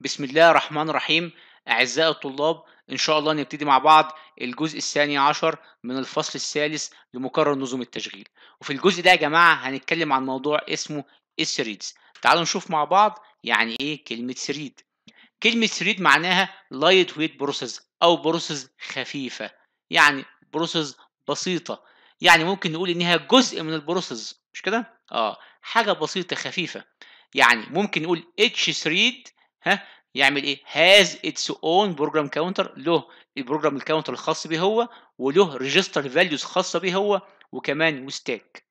بسم الله الرحمن الرحيم أعزائي الطلاب إن شاء الله نبتدي مع بعض الجزء الثاني عشر من الفصل الثالث لمقرر نظم التشغيل وفي الجزء ده يا جماعة هنتكلم عن موضوع اسمه السريدز تعالوا نشوف مع بعض يعني إيه كلمة سريد كلمة سريد معناها لايت ويت بروسز أو بروسز خفيفة يعني بروسز بسيطة يعني ممكن نقول إنها جزء من البروسز مش كده؟ آه حاجة بسيطة خفيفة يعني ممكن نقول اتش ثريد ها يعمل ايه هاز اتس اون بروجرام كاونتر له البروجرام الكاونتر الخاص بيه هو وله ريجستر فاليوز خاصه بيه هو وكمان وستاك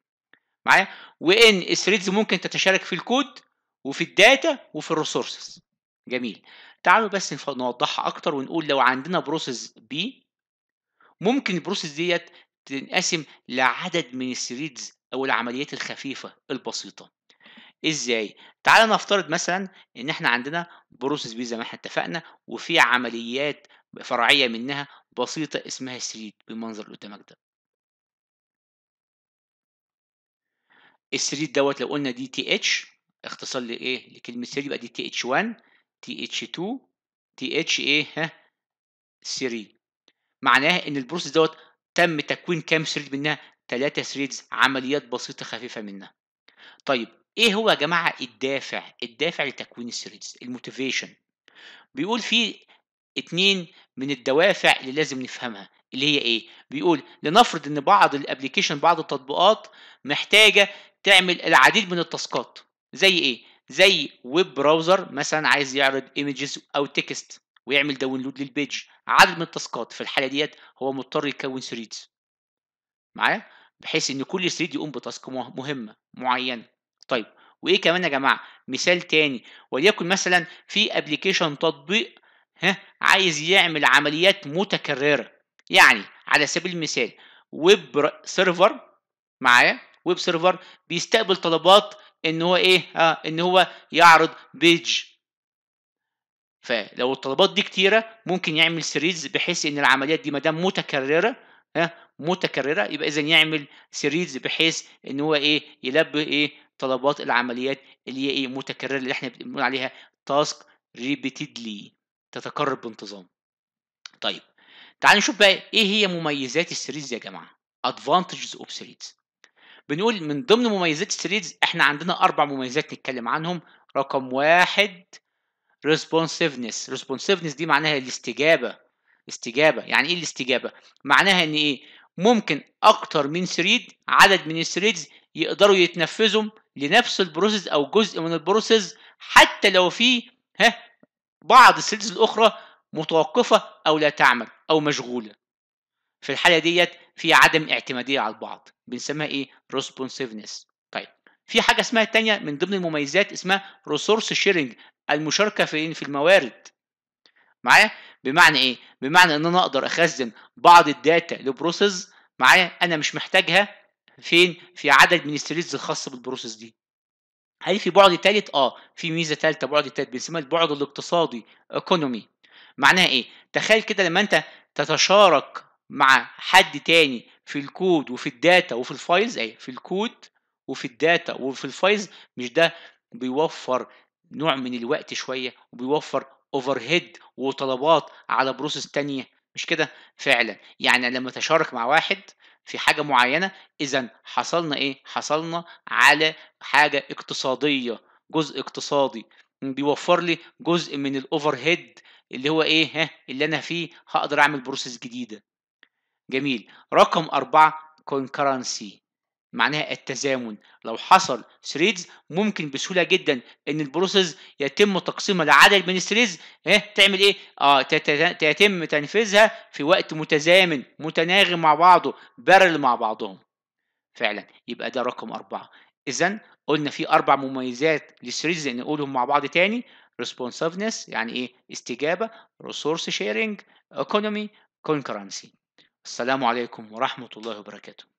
معايا وان ثريدز ممكن تتشارك في الكود وفي الداتا وفي الريسورسز جميل تعالوا بس نوضحها اكتر ونقول لو عندنا بروسيس بي ممكن البروسيس ديت تنقسم لعدد من الثريدز او العمليات الخفيفه البسيطه ازاي تعال نفترض مثلا ان احنا عندنا بروسيس بي زي ما احنا اتفقنا وفي عمليات فرعيه منها بسيطه اسمها ثريد بالمنظر اللي قدامك ده الثريد دوت لو قلنا دي تي اتش اختصار لايه لكلمه ثريد يبقى دي تي اتش 1 تي اتش 2 تي اتش ايه ها 3 معناها ان البروسيس دوت تم تكوين كام ثريد منها ثلاثه ثريدز عمليات بسيطه خفيفه منها طيب ايه هو يا جماعه الدافع الدافع لتكوين الثريدز الموتيفيشن بيقول في اتنين من الدوافع اللي لازم نفهمها اللي هي ايه بيقول لنفرض ان بعض الابلكيشن بعض التطبيقات محتاجه تعمل العديد من التاسكات زي ايه زي ويب براوزر مثلا عايز يعرض ايمجز او تكست ويعمل داونلود للبيج عدد من التاسكات في الحاله ديت هو مضطر يكون ثريدز معايا بحيث ان كل ثريد يقوم بتاسك مهمه معينه طيب وايه كمان يا جماعه مثال تاني وليكن مثلا في ابلكيشن تطبيق ها عايز يعمل عمليات متكرره يعني على سبيل المثال ويب سيرفر معايا ويب سيرفر بيستقبل طلبات ان هو ايه اه ان هو يعرض بيج فلو الطلبات دي كتيره ممكن يعمل سيريز بحيث ان العمليات دي ما دام متكرره ها متكرره يبقى اذا يعمل سيريز بحيث ان هو ايه يلبي ايه طلبات العمليات اللي هي ايه متكرره اللي احنا بنقول عليها تاسك ريبيتدلي تتكرر بانتظام طيب تعالوا نشوف بقى ايه هي مميزات الثريدز يا جماعه ادفانتجز اوف ثريدز بنقول من ضمن مميزات الثريدز احنا عندنا اربع مميزات نتكلم عنهم رقم واحد responsiveness responsiveness دي معناها الاستجابه استجابه يعني ايه الاستجابه معناها ان ايه ممكن اكتر من ثريد عدد من الثريدز يقدروا يتنفذوا لنفس البروسيس او جزء من البروسيس حتى لو في ها بعض السيلز الاخرى متوقفه او لا تعمل او مشغوله في الحاله ديت في عدم اعتماديه على البعض بنسميها ايه ريسبونسيفنس طيب في حاجه اسمها تانية من ضمن المميزات اسمها ريسورس شيرنج المشاركه في في الموارد معايا بمعنى ايه بمعنى ان انا اقدر اخزن بعض الداتا لبروسيس معايا انا مش محتاجها فين في عدد من الثريدز الخاصه بالبروسيس دي هل في بعد ثالث اه في ميزه ثالثه بعد ثالث بنسميها البعد الاقتصادي ايكونومي معناها ايه تخيل كده لما انت تتشارك مع حد تاني في الكود وفي الداتا وفي الفايلز اي في الكود وفي الداتا وفي الفايلز مش ده بيوفر نوع من الوقت شويه وبيوفر اوفر هيد وطلبات على بروسيس تانية مش كده فعلا يعني لما تشارك مع واحد في حاجه معينه اذا حصلنا ايه حصلنا على حاجه اقتصاديه جزء اقتصادي بيوفر لي جزء من الاوفر هيد اللي هو ايه ها اللي انا فيه هقدر اعمل بروسيس جديده جميل رقم أربعة concurrency معناها التزامن لو حصل ثريدز ممكن بسهوله جدا ان البروسيس يتم تقسيمها لعدد من الثريدز ايه تعمل ايه اه تتم تنفيذها في وقت متزامن متناغم مع بعضه بارل مع بعضهم فعلا يبقى ده رقم أربعة إذا قلنا في أربع مميزات للثريدز نقولهم مع بعض تاني responsiveness يعني إيه استجابة resource sharing economy concurrency السلام عليكم ورحمة الله وبركاته